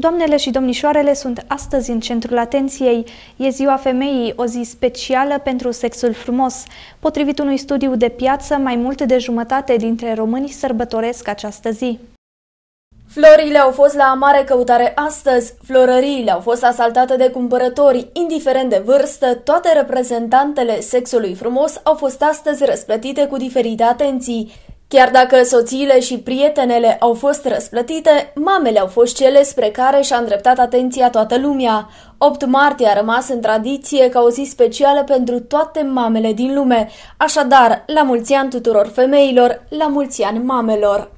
Doamnele și domnișoarele sunt astăzi în centrul atenției. E ziua femeii, o zi specială pentru sexul frumos. Potrivit unui studiu de piață, mai mult de jumătate dintre români sărbătoresc această zi. Florile au fost la mare căutare astăzi, florăriile au fost asaltate de cumpărători, indiferent de vârstă, toate reprezentantele sexului frumos au fost astăzi răsplătite cu diferite atenții. Chiar dacă soțiile și prietenele au fost răsplătite, mamele au fost cele spre care și-a îndreptat atenția toată lumea. 8 martie a rămas în tradiție ca o zi specială pentru toate mamele din lume. Așadar, la mulți ani tuturor femeilor, la mulți ani mamelor!